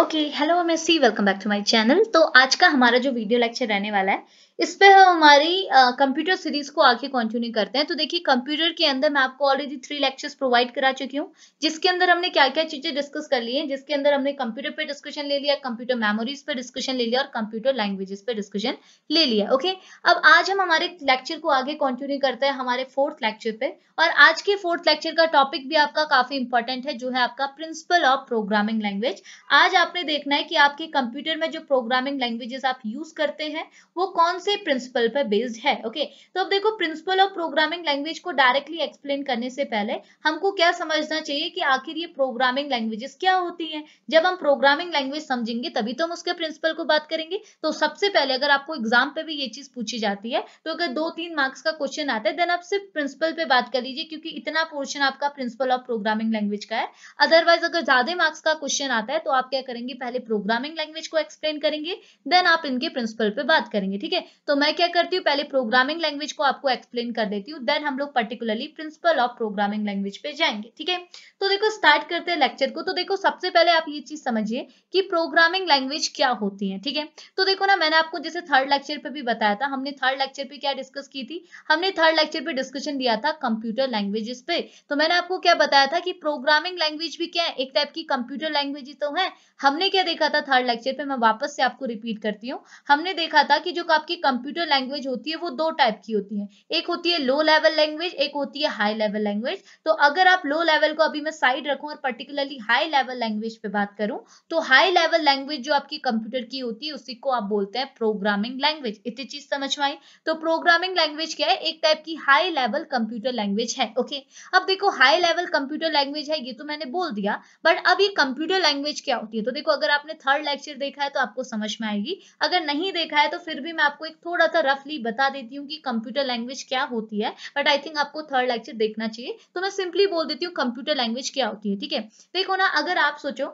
Okay hello M S C welcome back to my channel तो आज का हमारा जो वीडियो लेक्चर रहने वाला है इस पे हम हमारी कंप्यूटर सीरीज को आगे कंटिन्यू करते हैं तो देखिए कंप्यूटर के अंदर मैं आपको ऑलरेडी थ्री लेक्चर्स प्रोवाइड करा चुकी हूँ जिसके अंदर हमने क्या क्या चीजें डिस्कस कर ली हैं जिसके अंदर हमने कंप्यूटर पे डिस्कशन ले लिया कंप्यूटर मेमोरीज पे डिस्कशन ले लिया और कंप्यूटर लैंग्वेजेस पे डिस्कशन ले लिया ओके अब आज हम हमारे लेक्चर को आगे कॉन्टिन्यू करते हैं हमारे फोर्थ लेक्चर पे और आज के फोर्थ लेक्चर का टॉपिक भी आपका काफी इंपॉर्टेंट है जो है आपका प्रिंसिपल ऑफ प्रोग्रामिंग लैंग्वेज आज आपने देखना है कि आपके कंप्यूटर में जो प्रोग्रामिंग लैंग्वेजेस आप यूज करते हैं वो कौन से से प्रिंसिपल पर बेस्ड है ओके तो अब देखो प्रिंसिपल ऑफ प्रोग्रामिंग लैंग्वेज को डायरेक्टली एक्सप्लेन करने से पहले हमको क्या समझना चाहिए कि आखिर ये प्रोग्रामिंग लैंग्वेजेस क्या होती हैं जब हम प्रोग्रामिंग लैंग्वेज समझेंगे तभी तो हम उसके प्रिंसिपल को बात करेंगे तो सबसे पहले अगर आपको एग्जाम पे भी ये चीज पूछी जाती है तो अगर दो तीन मार्क्स का क्वेश्चन आता है देन आप सिर्फ प्रिंसिपल पे बात कर लीजिए क्योंकि इतना पोर्शन आपका प्रिंसिपल ऑफ प्रोग्रामिंग लैंग्वेज का है अदरवाइज अगर ज्यादा मार्क्स का क्वेश्चन आता है तो आप क्या करेंगे पहले प्रोग्रामिंग लैंग्वेज को एक्सप्लेन करेंगे देन आप इनके प्रिंसिपल पे बात करेंगे ठीक है तो मैं क्या करती हूँ पहले प्रोग्रामिंग लैंग्वेज को आपको एक्सप्लेन कर देती हूँ देन हम लोग particularly principle of programming language पे जाएंगे ठीक है तो देखो स्टार्ट करते हैं लेक्चर को तो देखो सबसे पहले आप ये चीज समझिए कि प्रोग्रामिंग लैंग्वेज क्या होती है ठीक है तो देखो ना मैंने आपको जैसे थर्ड लेक्चर पे भी बताया था हमने थर्ड लेक्चर पे क्या डिस्कस की थी हमने थर्ड लेक्चर पे डिस्कशन दिया था कंप्यूटर लैंग्वेजेस पे तो मैंने आपको क्या बताया था कि प्रोग्रामिंग लैंग्वेज भी क्या है एक टाइप की कंप्यूटर लैंग्वेज तो है हमने क्या देखा था थर्ड लेक्चर पे मैं वापस से आपको रिपीट करती हूँ हमने देखा था कि जो आपकी कंप्यूटर लैंग्वेज होती है वो दो टाइप की होती है एक होती है लो लेवल लैंग्वेज एक होती है हाई लेवल लैंग्वेज तो अगर आप लो लेवल को अभी मैं साइड रखूं और पर्टिकुलरली हाई लेवल लैंग्वेज पे बात करूं तो हाई लेवल लैंग्वेज जो आपकी कंप्यूटर की होती है उसी को आप बोलते हैं प्रोग्रामिंग लैंग्वेज इतनी चीज समझ में आई तो प्रोग्रामिंग लैंग्वेज क्या है एक टाइप की हाई लेवल कंप्यूटर लैंग्वेज है ओके अब देखो हाई लेवल कंप्यूटर लैंग्वेज है ये तो मैंने बोल दिया बट अब ये कंप्यूटर लैंग्वेज क्या होती है तो देखो अगर आपने थर्ड लेक्चर देखा है तो आपको समझ में आएगी अगर नहीं देखा है तो फिर भी मैं आपको एक थोड़ा सा रफली बता देती हूँ कि कंप्यूटर लैंग्वेज क्या होती है बट आई थिंक आपको थर्ड लेक्चर देखना चाहिए तो मैं सिंपली बोल देती हूँ कंप्यूटर लैंग्वेज क्या होती है ठीक है देखो ना अगर आप सोचो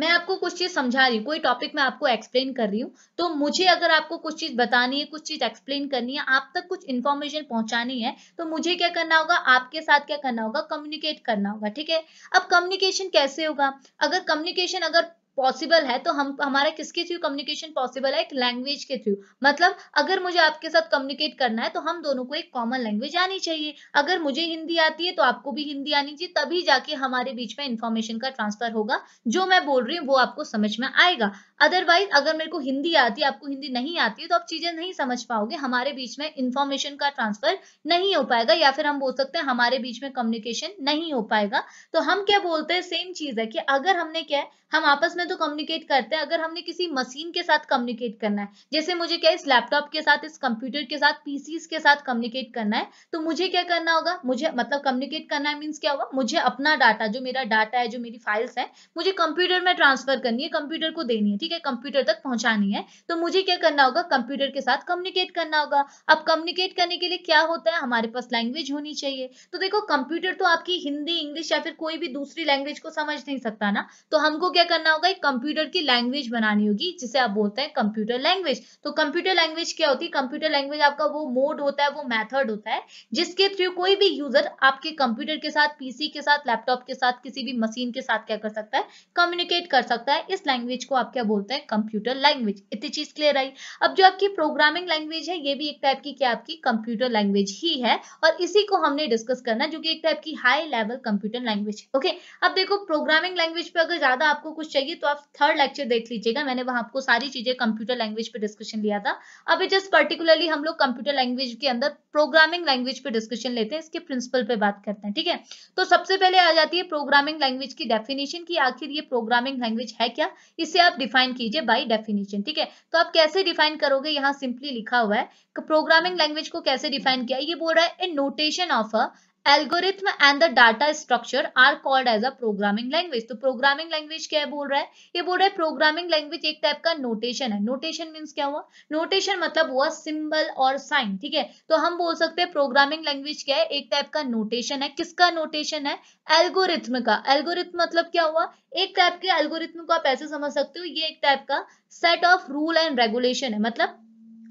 मैं आपको कुछ चीज समझा रही हूँ कोई टॉपिक मैं आपको एक्सप्लेन कर रही हूँ तो मुझे अगर आपको कुछ चीज बतानी है कुछ चीज एक्सप्लेन करनी है आप तक कुछ इन्फॉर्मेशन पहुंचानी है तो मुझे क्या करना होगा आपके साथ क्या करना होगा कम्युनिकेट करना होगा ठीक है अब कम्युनिकेशन कैसे होगा अगर कम्युनिकेशन अगर पॉसिबल है तो हम हमारा किसके थ्रू कम्युनिकेशन पॉसिबल है एक लैंग्वेज के थ्रू मतलब अगर मुझे आपके साथ कम्युनिकेट करना है तो हम दोनों को एक कॉमन लैंग्वेज आनी चाहिए अगर मुझे हिंदी आती है तो आपको भी हिंदी आनी चाहिए तभी जाके हमारे बीच में इंफॉर्मेशन का ट्रांसफर होगा जो मैं बोल रही हूँ वो आपको समझ में आएगा अदरवाइज अगर मेरे को हिंदी आती है आपको हिंदी नहीं आती है तो आप चीजें नहीं समझ पाओगे हमारे बीच में इंफॉर्मेशन का ट्रांसफर नहीं हो पाएगा या फिर हम बोल सकते हैं हमारे बीच में कम्युनिकेशन नहीं हो पाएगा तो हम क्या बोलते हैं सेम चीज है कि अगर हमने क्या है हम आपस में तो कम्युनिकेट करते हैं अगर हमने किसी मशीन के साथ कम्युनिकेट करना है जैसे मुझे क्या इस लैपटॉप के साथ इस कंप्यूटर के साथ पीसीज के साथ कम्युनिकेट करना है तो मुझे क्या करना होगा मुझे मतलब कम्युनिकेट करना है मीन्स क्या होगा मुझे अपना डाटा जो मेरा डाटा है जो मेरी फाइल्स है मुझे कंप्यूटर में ट्रांसफर करनी है कंप्यूटर को देनी है ठीक है कंप्यूटर तक पहुंचानी है तो मुझे क्या करना होगा कंप्यूटर के साथ कम्युनिकेट करना होगा अब कम्युनिकेट करने के लिए क्या होता है हमारे पास लैंग्वेज होनी चाहिए तो देखो कंप्यूटर तो आपकी हिंदी इंग्लिश या फिर कोई भी दूसरी लैंग्वेज को समझ नहीं सकता ना तो हमको क्या करना होगा कंप्यूटर की लैंग्वेज बनानी होगी जिसे आप बोलते हैं कंप्यूटर लैंग्वेज तो कंप्यूटर लैंग्वेज क्या होती है कंप्यूटर लैंग्वेज आपका वो मोड होता है वो मैथड होता है जिसके थ्रू कोई भी यूजर आपके कंप्यूटर के साथ पीसी के साथ लैपटॉप के साथ किसी भी मशीन के साथ क्या कर सकता है कम्युनिकेट कर सकता है इस लैंग्वेज को आप क्या बोलते हैं कंप्यूटर लैंग्वेज इतनी चीज क्लियर आई अब जो आपकी प्रोग्रामिंग लैंग्वेज है ये भी एक टाइप की क्या आपकी कंप्यूटर लैंग्वेज ही है और इसी को हमने डिस्कस करना जो कि एक टाइप की हाई लेवल कंप्यूटर लैंग्वेज है ओके अब देखो प्रोग्रामिंग लैंग्वेज पे अगर ज्यादा आपको कुछ चाहिए तो आप थर्ड लेक्चर देख लीजिएगा मैंने वहां आपको सारी चीजें कंप्यूटर लैंग्वेज पे डिस्कशन लिया था अभी जस्ट पर्टिकुलरली हम लोग कंप्यूटर लैंग्वेज के अंदर प्रोग्रामिंग लैंग्वेज पे डिस्कशन लेते हैं इसके प्रिंसिपल पे बात करते हैं ठीक है तो सबसे पहले आ जाती है प्रोग्रामिंग लैंग्वेज की डेफिनेशन की आखिर ये प्रोग्रामिंग लैंग्वेज है क्या इसे आप डिफाइन कीजिए बाई डेफिनेशन ठीक है तो आप कैसे डिफाइन करोगे यहाँ सिंपली लिखा हुआ है प्रोग्रामिंग लैंग्वेज को कैसे डिफाइन किया ये बोल रहा है a notation of a algorithm and the data structure are called as a programming language तो प्रोग्रामिंग लैंग्वेज क्या बोल रहा है ये बोल रहा है प्रोग्रामिंग लैंग्वेज एक टाइप का नोटेशन है नोटेशन मीन्स क्या हुआ नोटेशन मतलब हुआ सिंबल और साइन ठीक है तो हम बोल सकते हैं प्रोग्रामिंग लैंग्वेज क्या है एक टाइप का नोटेशन है किसका नोटेशन है एल्गोरिथम का एल्गोरिथम मतलब क्या हुआ एक टाइप के एल्गोरिथम को आप ऐसे समझ सकते हो ये एक टाइप का set of rule and regulation है मतलब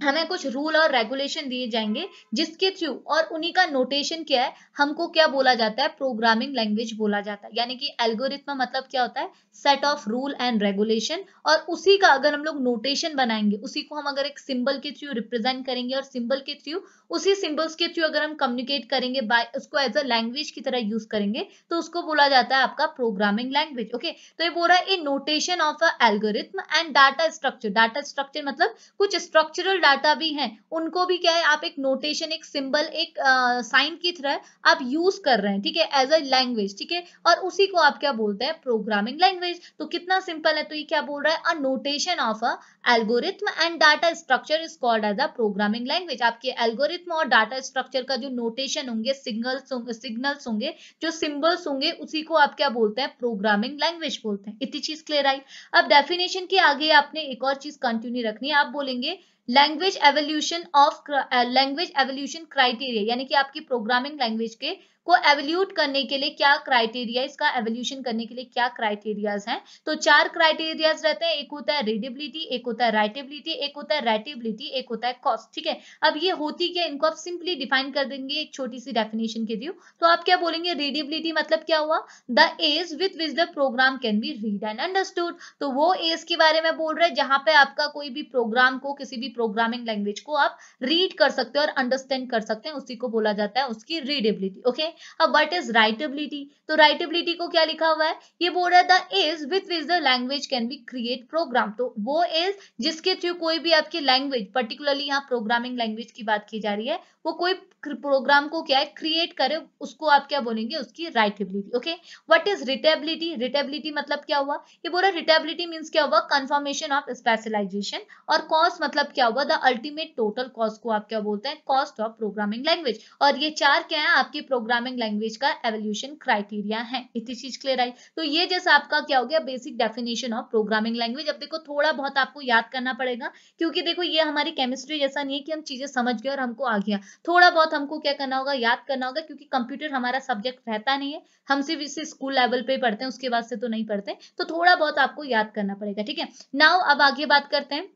हमें कुछ रूल और रेगुलेशन दिए जाएंगे जिसके थ्रू और उन्हीं का नोटेशन क्या है हमको क्या बोला जाता है प्रोग्रामिंग लैंग्वेज बोला जाता है यानी कि एल्गोरिथम मतलब क्या होता है set of rule and regulation और उसी का अगर हम लोग नोटेशन बनाएंगे उसी को हम अगर एक सिंबल के थ्रू रिप्रेजेंट करेंगे और सिंबल के थ्रू उसी सिंबल्स के थ्रू अगर हम कम्युनिकेट करेंगे बाय उसको एज अ लैंग्वेज की तरह यूज करेंगे तो उसको बोला जाता है आपका प्रोग्रामिंग लैंग्वेज ओके तो ये बोल रहा है a notation of a algorithm and data structure data structure मतलब कुछ स्ट्रक्चरल डाटा भी हैं उनको भी क्या है आप एक नोटेशन एक सिंबल एक साइन की तरह आप यूज कर रहे हैं ठीक है एज अ लैंग्वेज ठीक है और उसी को आप क्या बोलते हैं प्रोग्रामिंग लैंग्वेज तो कितना सिंपल है तो ये क्या बोल रहा है a notation of a algorithm and data structure is called as a programming language आपके एल्गोरिथम और डाटा स्ट्रक्चर का जो नोटेशन होंगे सिग्नल्स होंगे सिग्नल्स होंगे जो सिंबल्स होंगे उसी को आप क्या बोलते हैं प्रोग्रामिंग लैंग्वेज बोलते हैं इतनी चीज क्लियर आई अब डेफिनेशन के आगे आपने एक और चीज कंटिन्यू रखनी है आप बोलेंगे language evolution of language evolution criteria यानी कि आपकी प्रोग्रामिंग लैंग्वेज के को एवल्यूट करने के लिए क्या क्राइटेरिया इसका एवोल्यूशन करने के लिए क्या क्राइटेरियाज हैं तो चार क्राइटेरियाज रहते हैं एक होता है रेडिबिलिटी एक होता है राइटेबिलिटी एक होता है राइटेबिलिटी एक होता है कॉस्ट ठीक है अब ये होती क्या इनको आप सिंपली डिफाइन कर देंगे एक छोटी सी डेफिनेशन के थ्रू तो आप क्या बोलेंगे रेडिबिलिटी मतलब क्या हुआ the ease with which the program can be read and understood तो वो एज के बारे में बोल रहे हैं जहां पे आपका कोई भी प्रोग्राम को किसी भी प्रोग्रामिंग लैंग्वेज को आप रीड कर सकते हो और अंडरस्टैंड कर सकते हैं उसी को बोला जाता है उसकी रीडेबिलिटी ओके अब वट इज राइटेबिलिटी तो राइटेबिलिटी को क्या लिखा हुआ है ये बोल रहा है the is with which the language can be create program तो वो इज जिसके थ्रू कोई भी आपकी लैंग्वेज पर्टिकुलरली यहाँ प्रोग्रामिंग लैंग्वेज की बात की जा रही है वो कोई प्रोग्राम को क्या है क्रिएट करे उसको आप क्या बोलेंगे उसकी writability okay what is writability writability मतलब क्या हुआ ये बोला रिटेबिलिटी मीन्स क्या हुआ कन्फर्मेशन ऑफ स्पेशलाइजेशन और कॉस्ट मतलब क्या हुआ द अल्टीमेट टोटल कॉस्ट को आप क्या बोलते हैं कॉस्ट ऑफ प्रोग्रामिंग लैंग्वेज और ये चार क्या है आपकी प्रोग्रामिंग प्रोग्रामिंग लैंग्वेज का एवोल्यूशन क्राइटेरिया है इतनी चीज क्लियर आई तो ये जैसा आपका क्या हो गया basic definition of programming language अब देखो थोड़ा बहुत आपको याद करना पड़ेगा क्योंकि देखो ये हमारी केमिस्ट्री जैसा नहीं है कि हम चीजें समझ गए और हमको आ गया थोड़ा बहुत हमको क्या करना होगा याद करना होगा क्योंकि कंप्यूटर हमारा सब्जेक्ट रहता नहीं है हम सिर्फ इसे स्कूल लेवल पे पढ़ते हैं उसके बाद से तो नहीं पढ़ते तो थोड़ा बहुत आपको याद करना पड़ेगा ठीक है नाउ अब आगे बात करते हैं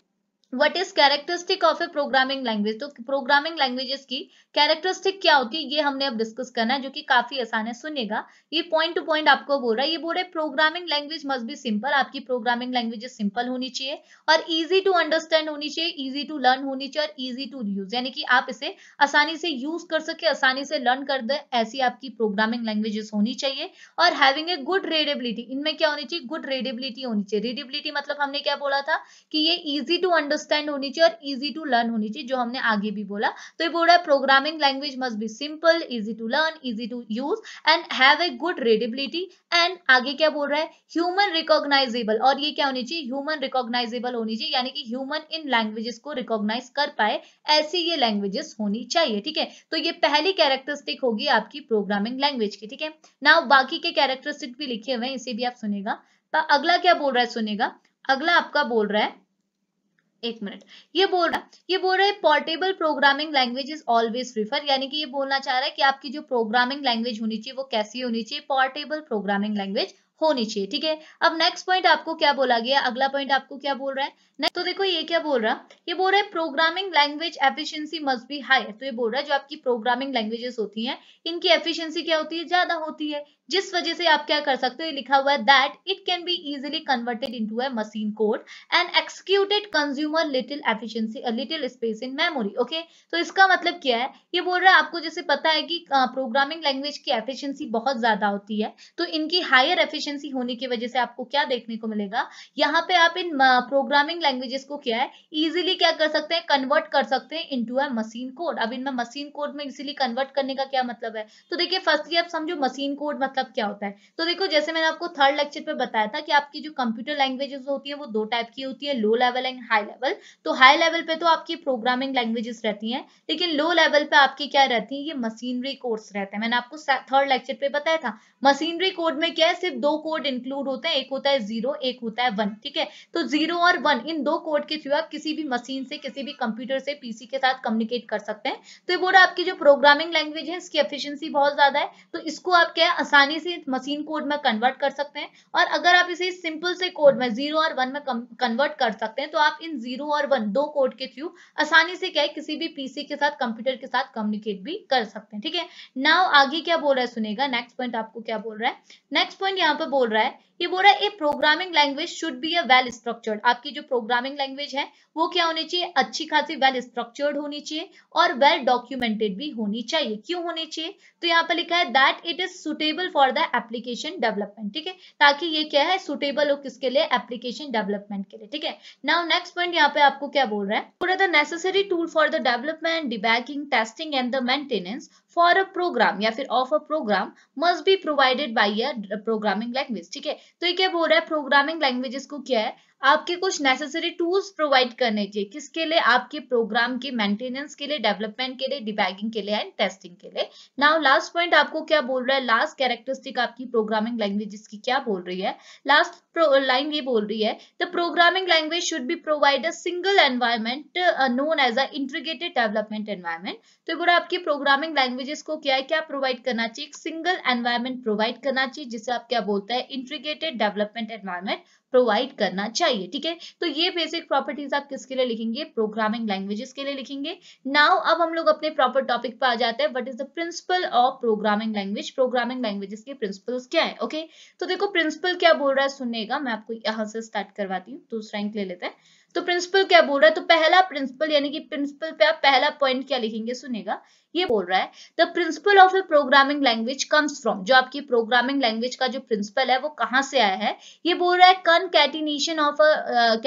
what is characteristic of a programming language तो प्रोग्रामिंग लैंग्वेजेस की कैरेक्टरिस्टिक क्या होती है ये हमने अब डिस्कस करना है जो कि काफी आसान है सुनिएगा ये पॉइंट टू पॉइंट आपको बोल रहा है ये बोल रहे प्रोग्रामिंग लैंग्वेज मस्ट भी सिंपल आपकी प्रोग्रामिंग लैंग्वेजेस सिंपल होनी चाहिए और ईजी टू अंडरस्टैंड होनी चाहिए ईजी टू लर्न होनी चाहिए और ईजी टू यूज यानी कि आप इसे आसानी से यूज कर सके आसानी से लर्न कर दे ऐसी आपकी प्रोग्रामिंग लैंग्वेजेस होनी चाहिए और हैविंग ए गुड रेडेबिलिटी इनमें क्या होनी चाहिए गुड रेडेबिलिटी होनी चाहिए रेडेबिलिटी मतलब हमने क्या बोला था कि ये ईजी टू अंडर अंडरस्टैंड होनी चाहिए और इजी टू लर्न होनी चाहिए जो हमने आगे भी बोला तो ये बोल रहा है programming language must be simple easy to learn easy to use and have a good readability and आगे क्या बोल रहा है ह्यूमन रिकॉग्नाइजेबल और ये क्या होनी चाहिए ह्यूमन रिकॉग्नाइजेबल होनी चाहिए यानी कि ह्यूमन इन लैंग्वेजेस को रिकॉग्नाइज कर पाए ऐसी ये लैंग्वेजेस होनी चाहिए ठीक है तो ये पहली कैरेक्टरिस्टिक होगी आपकी प्रोग्रामिंग लैंग्वेज की ठीक है ना बाकी के कैरेक्टरिस्टिक भी लिखे हुए हैं इसे भी आप सुनेगा अगला क्या बोल रहा है सुनेगा अगला आपका बोल रहा है एक मिनट ये बोल रहा है ये बोल रहा है portable programming language is always prefer यानी कि ये बोलना चाह रहा है कि आपकी जो प्रोग्रामिंग लैंग्वेज होनी चाहिए वो कैसी होनी चाहिए पोर्टेबल प्रोग्रामिंग लैंग्वेज होनी चाहिए ठीक है अब नेक्स्ट पॉइंट आपको क्या बोला गया अगला पॉइंट आपको क्या बोल रहा है तो देखो ये क्या बोल रहा है ये बोल रहा है programming language efficiency must be high तो ये बोल रहा है जो आपकी प्रोग्रामिंग लैंग्वेजेस होती हैं इनकी एफिशिएंसी क्या होती है ज्यादा होती है जिस वजह से आप क्या कर सकते हो लिखा हुआ है that it can be easily converted into a machine code and executed consumer little efficiency little space in memory okay तो इसका मतलब क्या है ये बोल रहा है आपको जैसे पता है कि प्रोग्रामिंग लैंग्वेज की एफिशियंसी बहुत ज्यादा होती है तो इनकी हायर एफिशियंसी होने की वजह से आपको क्या देखने को मिलेगा यहाँ पे आप इन प्रोग्रामिंग लैंग्वेजेस को क्या है इजिली क्या कर सकते हैं कन्वर्ट कर सकते हैं इनटू अ मशीन कोड अब इनमें मशीन कोड में इजिली कन्वर्ट करने का क्या मतलब है तो देखिए फर्स्टली आप समझो मशीन कोड मतलब तब क्या होता है तो देखो जैसे मैंने आपको थर्ड लेक्चर पे बताया था कि आपकी जो कंप्यूटर लैंग्वेजेस होती है वो दो टाइप की होती है low level and high level तो हाई लेवल पे तो आपकी प्रोग्रामिंग लैंग्वेजेस रहती है लेकिन लो लेवल पे आपकी क्या रहती है ये मशीनरी कोर्स रहते हैं मैंने आपको थर्ड लेक्चर पे बताया था मशीनरी कोड में क्या है सिर्फ दो कोड इंक्लूड होते हैं एक होता है जीरो एक होता है वन ठीक है तो जीरो और वन इन दो कोड के थ्रू आप किसी भी मशीन से किसी भी कंप्यूटर से पीसी के साथ कम्युनिकेट कर सकते हैं तो ये बोल आपकी जो प्रोग्रामिंग लैंग्वेज है इसकी एफिशिएंसी बहुत ज्यादा है तो इसको आप क्या आसान आसानी से मशीन कोड में कन्वर्ट कर सकते हैं और अगर आप इसे सिंपल से कोड में जीरो और वन में कन्वर्ट कर सकते हैं तो आप इन जीरो और वन दो कोड के थ्रू आसानी से क्या है किसी भी पीसी के साथ कंप्यूटर के साथ कम्युनिकेट भी कर सकते हैं ठीक है नाउ आगे क्या बोल रहा है सुनेगा नेक्स्ट पॉइंट आपको क्या बोल रहा है नेक्स्ट पॉइंट यहाँ पर बोल रहा है ये बोल रहा है a programming language should be a well structured आपकी जो प्रोग्रामिंग लैंग्वेज है वो क्या होनी चाहिए अच्छी खासी वेल स्ट्रक्चर्ड होनी चाहिए और वेल well डॉक्यूमेंटेड भी होनी चाहिए क्यों होनी चाहिए तो यहाँ पर लिखा है that it is suitable for the application development ठीक है ताकि ये क्या है सुटेबल हो किसके लिए एप्लीकेशन डेवलपमेंट के लिए ठीक है नाउ नेक्स्ट पॉइंट यहाँ पे आपको क्या बोल रहा है पूरा the necessary tool for the development debugging testing and the maintenance for a program या फिर of a program must be provided by a programming language ठीक है तो ये क्या बोल रहा है प्रोग्रामिंग लैंग्वेजेस को क्या है आपके कुछ नेसेसरी टूल्स प्रोवाइड करने चाहिए किसके लिए आपके प्रोग्राम के मेंटेनेंस के लिए डेवलपमेंट के लिए डिबैगिंग के लिए एंड टेस्टिंग के लिए नाउ लास्ट पॉइंट आपको क्या बोल रहा है लास्ट कैरेक्टरिस्टिक आपकी प्रोग्रामिंग लैंग्वेज की क्या बोल रही है लास्ट लाइन ये बोल रही है the programming language should be provide a single environment known as a integrated development environment तो बोला आपकी प्रोग्रामिंग लैंग्वेजेस को क्या है क्या प्रोवाइड करना चाहिए एक सिंगल एनवायरमेंट प्रोवाइड करना चाहिए जिसे आप क्या बोलते हैं इंटीग्रेटेड डेवलपमेंट एनवायरमेंट प्रोवाइड करना चाहिए ठीक है तो ये बेसिक प्रॉपर्टीज आप किसके लिए लिखेंगे प्रोग्रामिंग लैंग्वेजेस के लिए लिखेंगे नाउ अब हम लोग अपने प्रॉपर टॉपिक पर आ जाते हैं what is the principle of programming language programming languages के प्रिंसिपल्स क्या है ओके okay? तो देखो प्रिंसिपल क्या बोल रहा है सुनने का मैं आपको यहाँ से स्टार्ट करवाती हूँ दूसरा इंक ले लेते हैं तो प्रिंसिपल क्या बोल रहा है तो पहला प्रिंसिपल यानी कि प्रिंसिपल पे आप पहला पॉइंट क्या लिखेंगे सुनेगा ये बोल रहा है the principle of a programming language comes from जो आपकी प्रोग्रामिंग लैंग्वेज का जो प्रिंसिपल है वो कहाँ से आया है ये बोल रहा है concatenation of a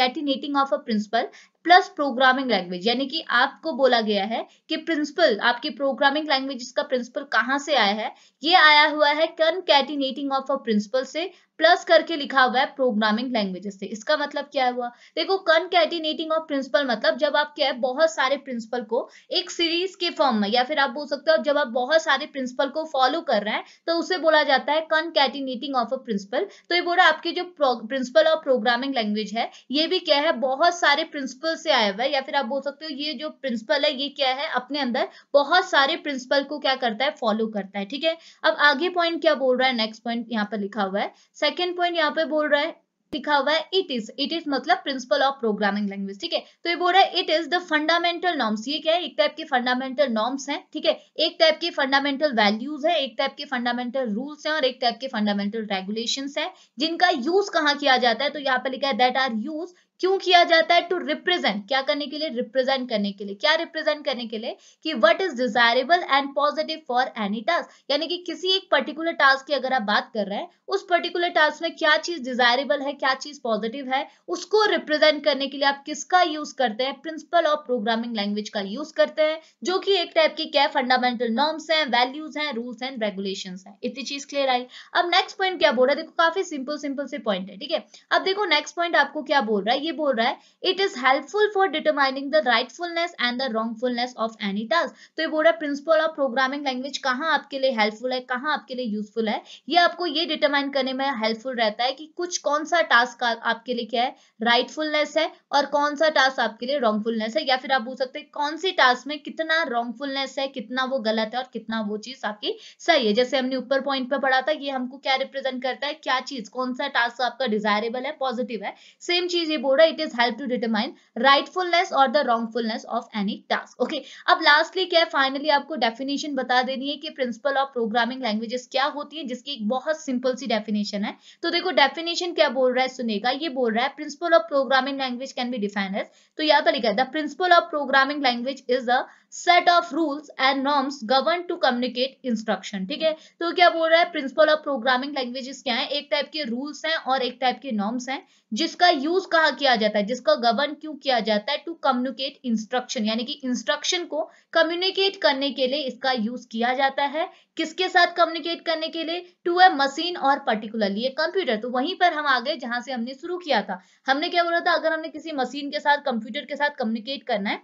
catenating of a principle plus programming language यानी कि आपको बोला गया है कि प्रिंसिपल आपकी प्रोग्रामिंग लैंग्वेज का प्रिंसिपल कहाँ से आया है ये आया हुआ है concatenating of a principle से प्लस करके लिखा हुआ है प्रोग्रामिंग लैंग्वेजेस से इसका मतलब क्या हुआ देखो कनकैटिनेटिंग ऑफ प्रिंसिपल मतलब जब आप क्या है बहुत सारे प्रिंसिपल को एक सीरीज के फॉर्म में या फिर आप बोल सकते हो जब आप बहुत सारे प्रिंसिपल को फॉलो कर रहे हैं तो उसे बोला जाता है कनकैटिनेटिंग ऑफ अ प्रिंसिपल तो ये बोल रहा आपके जो प्रिंसिपल ऑफ प्रोग्रामिंग लैंग्वेज है ये भी क्या है बहुत सारे प्रिंसिपल से आया हुआ है या फिर आप बोल सकते हो ये जो प्रिंसिपल है ये क्या है अपने अंदर बहुत सारे प्रिंसिपल को क्या करता है फॉलो करता है ठीक है अब आगे पॉइंट क्या बोल रहा है नेक्स्ट पॉइंट यहाँ पर लिखा हुआ है सेकेंड पॉइंट यहाँ पे बोल रहा है लिखा हुआ है इट इज इट इज मतलब प्रिंसिपल ऑफ प्रोग्रामिंग लैंग्वेज ठीक है तो ये बोल रहा है it is the fundamental norms ये क्या है एक टाइप के फंडामेंटल नॉर्म्स हैं ठीक है एक टाइप के फंडामेंटल वैल्यूज है एक टाइप के फंडामेंटल रूल्स हैं और एक टाइप के फंडामेंटल रेगुलेशन है जिनका यूज कहाँ किया जाता है तो यहाँ पे लिखा है दैट आर यूज क्यों किया जाता है टू रिप्रेजेंट क्या करने के लिए रिप्रेजेंट करने के लिए क्या रिप्रेजेंट करने के लिए कि what is desirable and positive for any task यानी कि किसी एक पर्टिकुलर टास्क की अगर आप बात कर रहे हैं उस पर्टिकुलर टास्क में क्या चीज डिजायरेबल है क्या चीज पॉजिटिव है उसको रिप्रेजेंट करने के लिए आप किसका यूज करते हैं प्रिंसिपल ऑफ प्रोग्रामिंग लैंग्वेज का यूज करते हैं जो कि एक टाइप की क्या फंडामेंटल नॉर्म्स हैं वैल्यूज हैं रूल्स एंड रेगुलेशन है इतनी चीज क्लियर आई अब नेक्स्ट पॉइंट क्या बोल रहा है देखो काफी सिंपल सिंपल से पॉइंट है ठीक है अब देखो नेक्स्ट पॉइंट आपको क्या बोल रहा है ये बोल रहा है it is helpful for determining the rightfulness and the wrongfulness of any task तो ये बोल रहा है प्रिंसिपल ऑफ प्रोग्रामिंग लैंग्वेज कहाँ आपके लिए हेल्पफुल है कहाँ आपके लिए यूजफुल है ये आपको ये डिटरमाइन करने में हेल्पफुल रहता है कि कुछ कौन सा टास्क आपके लिए क्या है राइटफुलनेस है और कौन सा टास्क आपके लिए रॉन्गफुलनेस है या फिर आप बोल सकते हैं कौन सी टास्क में कितना रॉन्गफुलनेस है कितना वो गलत है और कितना वो चीज आपकी सही है जैसे हमने ऊपर पॉइंट पर पढ़ा था ये हमको क्या रिप्रेजेंट करता है क्या चीज कौन सा टास्क आपका डिजायरेबल है पॉजिटिव है सेम चीज ये बोल थोड़ा it is help to determine rightfulness और the wrongfulness of any task okay अब लास्टली क्या है फाइनली आपको डेफिनेशन बता देनी है कि प्रिंसिपल ऑफ प्रोग्रामिंग लैंग्वेजेस क्या होती है जिसकी एक बहुत सिंपल सी डेफिनेशन है तो देखो डेफिनेशन क्या बोल रहा है सुनेगा ये बोल रहा है principle of programming language can be define as तो यहाँ पर लिखा है the principle of programming language is a set of rules and norms govern to communicate instruction ठीक है तो क्या बोल रहा है प्रिंसिपल ऑफ प्रोग्रामिंग लैंग्वेजेस क्या है एक टाइप के रूल्स हैं और एक टाइप के नॉर्म्स हैं जिसका यूज कहा किया जाता है जिसका गवर्न क्यों किया जाता है टू कम्युनिकेट इंस्ट्रक्शन यानी कि इंस्ट्रक्शन को कम्युनिकेट करने के लिए इसका यूज किया जाता है किसके साथ कम्युनिकेट करने के लिए टू ए मशीन और पर्टिकुलरली ए कंप्यूटर तो वहीं पर हम आ गए जहां से हमने शुरू किया था हमने क्या बोला था अगर हमने किसी मशीन के साथ कंप्यूटर के साथ कम्युनिकेट करना है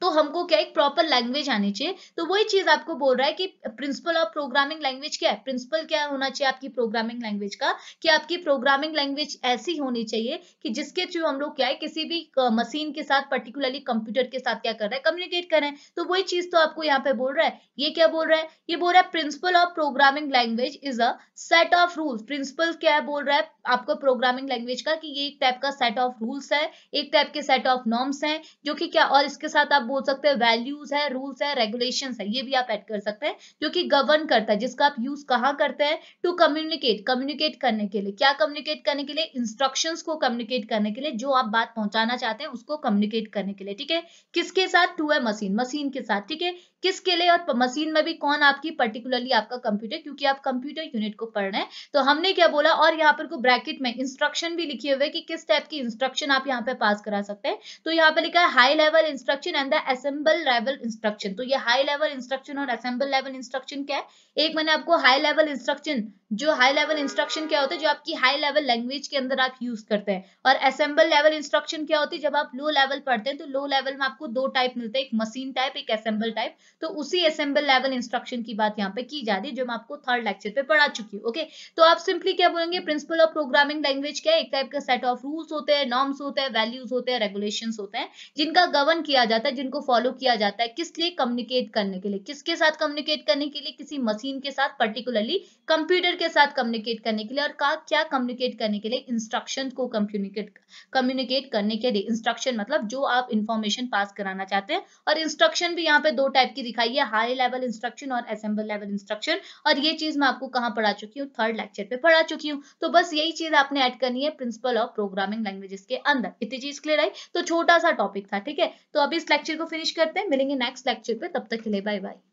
तो हमको क्या एक प्रॉपर लैंग्वेज आनी चाहिए तो वही चीज आपको बोल रहा है कि प्रिंसिपल ऑफ प्रोग्रामिंग लैंग्वेज क्या है प्रिंसिपल क्या होना चाहिए आपकी प्रोग्रामिंग लैंग्वेज का कि आपकी प्रोग्रामिंग लैंग्वेज ऐसी होनी चाहिए कि जिसके थ्रू हम लोग क्या है किसी भी मशीन के साथ पर्टिकुलरली कंप्यूटर के साथ क्या कर रहे हैं कम्युनिकेट करें तो वही चीज तो आपको यहाँ पे बोल रहा है ये क्या बोल रहा है ये बोल रहा है principle of programming language is a set of rules principle क्या बोल रहा है आपको प्रोग्रामिंग लैंग्वेज का कि ये एक टाइप का सेट ऑफ रूल्स है एक टाइप के सेट ऑफ नॉर्म्स हैं जो कि क्या और इसके साथ आप बोल सकते हैं वैल्यूज है रूल्स है रेगुलेशन है ये भी आप ऐड कर सकते हैं जो कि गवर्न करता है जिसका आप यूज कहाँ करते हैं टू कम्युनिकेट कम्युनिकेट करने के लिए क्या कम्युनिकेट करने के लिए इंस्ट्रक्शंस को कम्युनिकेट करने के लिए जो आप बात पहुंचाना चाहते हैं उसको कम्युनिकेट करने के लिए ठीक है किसके साथ टू है मशीन मशीन के साथ ठीक है किसके लिए और मशीन में भी कौन आपकी पर्टिकुलरली आपका कंप्यूटर क्योंकि आप कंप्यूटर यूनिट को पढ़ रहे हैं तो हमने क्या बोला और यहाँ पर को ब्रैकेट में इंस्ट्रक्शन भी लिखे हुए कि किस टाइप की इंस्ट्रक्शन आप यहाँ पे पास करा सकते हैं तो यहाँ पे लिखा है high level instruction and the assemble level instruction तो ये हाई लेवल इंस्ट्रक्शन और असेंबल लेवल इंस्ट्रक्शन क्या है एक मैंने आपको हाई लेवल इंस्ट्रक्शन जो हाई लेवल इंस्ट्रक्शन क्या होते हैं जो आपकी हाई लेवल लैंग्वेज के अंदर आप यूज करते हैं और असेंबल लेवल इंस्ट्रक्शन क्या होती है जब आप लो लेवल पढ़ते हैं तो लो लेवल में आपको दो टाइप मिलते हैं एक मशीन टाइप एक असेंबल टाइप तो उसी असेंबल लेवल इंस्ट्रक्शन की बात यहाँ पे की जा रही है जो मैं आपको थर्ड लेक्चर पे पढ़ा चुकी हूँ ओके तो आप सिंपली क्या बोलेंगे प्रिंसिपल ऑफ प्रोग्रामिंग लैंग्वेज क्या एक टाइप का सेट ऑफ रूल्स होते हैं नॉर्म्स होते हैं वैल्यूज होते हैं रेगुलेशन होते हैं जिनका गवर्न किया जाता है जिनको फॉलो किया जाता है किस लिए कम्युनिकेट करने के लिए किसके साथ कम्युनिकेट करने के लिए किसी मशीन के साथ पर्टिकुलरली कंप्यूटर के साथ कम्युनिकेट करने के लिए और का क्या कम्युनिकेट करने के लिए इंस्ट्रक्शन को कम्युनिकेट कम्युनिकेट करने के लिए इंस्ट्रक्शन मतलब जो आप इंफॉर्मेशन पास कराना चाहते हैं और इंस्ट्रक्शन भी यहाँ पे दो टाइप की दिखाई है हाई लेवल इंस्ट्रक्शन और असेंबल लेवल इंस्ट्रक्शन और ये चीज मैं आपको कहाँ पढ़ा चुकी हूँ थर्ड लेक्चर पे पढ़ा चुकी हूँ तो बस यही चीज आपने ऐड करनी है प्रिंसिपल ऑफ प्रोग्रामिंग लैंग्वेजेस के अंदर इतनी चीज क्लियर आई तो छोटा सा टॉपिक था ठीक है तो अभी इस लेक्चर को फिनिश करते हैं मिलेंगे नेक्स्ट लेक्चर पे तब तक के लिए बाय बाय